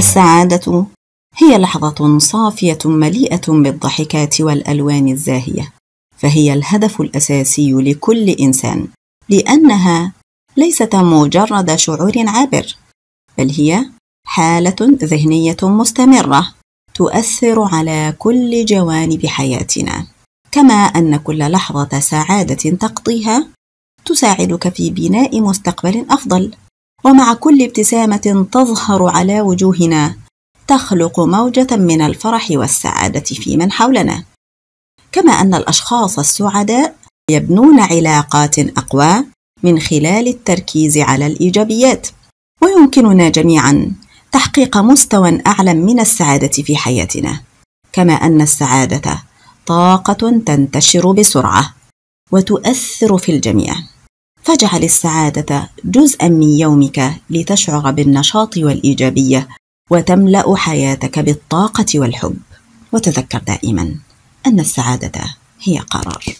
السعادة هي لحظة صافية مليئة بالضحكات والألوان الزاهية، فهي الهدف الأساسي لكل إنسان، لأنها ليست مجرد شعور عابر، بل هي حالة ذهنية مستمرة تؤثر على كل جوانب حياتنا، كما أن كل لحظة سعادة تقضيها تساعدك في بناء مستقبل أفضل. ومع كل ابتسامة تظهر على وجوهنا تخلق موجة من الفرح والسعادة في من حولنا كما أن الأشخاص السعداء يبنون علاقات أقوى من خلال التركيز على الإيجابيات ويمكننا جميعا تحقيق مستوى أعلى من السعادة في حياتنا كما أن السعادة طاقة تنتشر بسرعة وتؤثر في الجميع فاجعل السعادة جزءا من يومك لتشعر بالنشاط والإيجابية وتملأ حياتك بالطاقة والحب وتذكر دائما أن السعادة هي قرار